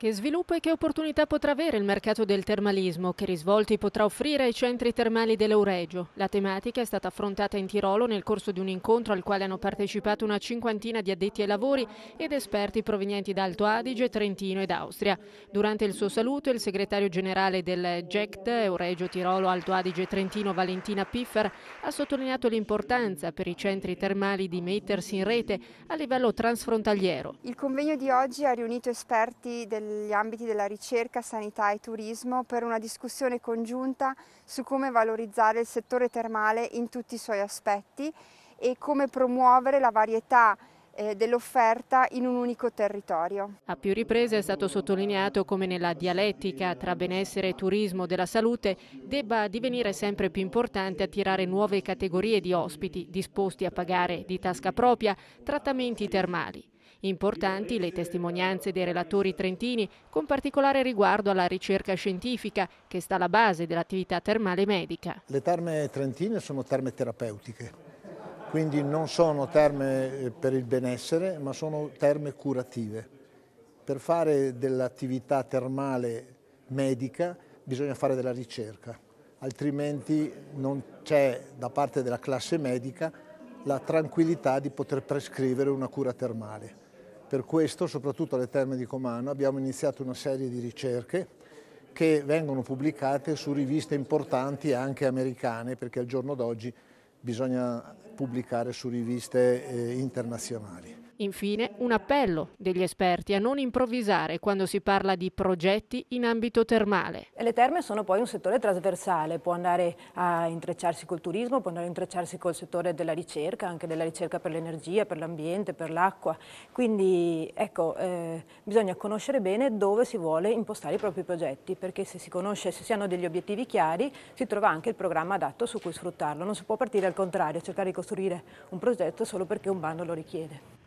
Che sviluppo e che opportunità potrà avere il mercato del termalismo? Che risvolti potrà offrire ai centri termali dell'Euregio? La tematica è stata affrontata in Tirolo nel corso di un incontro al quale hanno partecipato una cinquantina di addetti ai lavori ed esperti provenienti da Alto Adige, Trentino ed Austria. Durante il suo saluto il segretario generale del GECT, Euregio Tirolo Alto Adige Trentino Valentina Piffer, ha sottolineato l'importanza per i centri termali di mettersi in rete a livello transfrontaliero. Il convegno di oggi ha riunito esperti del gli ambiti della ricerca, sanità e turismo per una discussione congiunta su come valorizzare il settore termale in tutti i suoi aspetti e come promuovere la varietà eh, dell'offerta in un unico territorio. A più riprese è stato sottolineato come nella dialettica tra benessere e turismo della salute debba divenire sempre più importante attirare nuove categorie di ospiti disposti a pagare di tasca propria trattamenti termali. Importanti le testimonianze dei relatori trentini, con particolare riguardo alla ricerca scientifica che sta alla base dell'attività termale medica. Le terme trentine sono terme terapeutiche, quindi non sono terme eh, per il benessere, ma sono terme curative. Per fare dell'attività termale medica bisogna fare della ricerca, altrimenti non c'è da parte della classe medica la tranquillità di poter prescrivere una cura termale. Per questo, soprattutto alle terme di Comano, abbiamo iniziato una serie di ricerche che vengono pubblicate su riviste importanti anche americane, perché al giorno d'oggi bisogna pubblicare su riviste eh, internazionali. Infine, un appello degli esperti a non improvvisare quando si parla di progetti in ambito termale. Le terme sono poi un settore trasversale, può andare a intrecciarsi col turismo, può andare a intrecciarsi col settore della ricerca, anche della ricerca per l'energia, per l'ambiente, per l'acqua. Quindi ecco, eh, bisogna conoscere bene dove si vuole impostare i propri progetti, perché se si conosce, se si hanno degli obiettivi chiari, si trova anche il programma adatto su cui sfruttarlo. Non si può partire al contrario, cercare di costruire un progetto solo perché un bando lo richiede.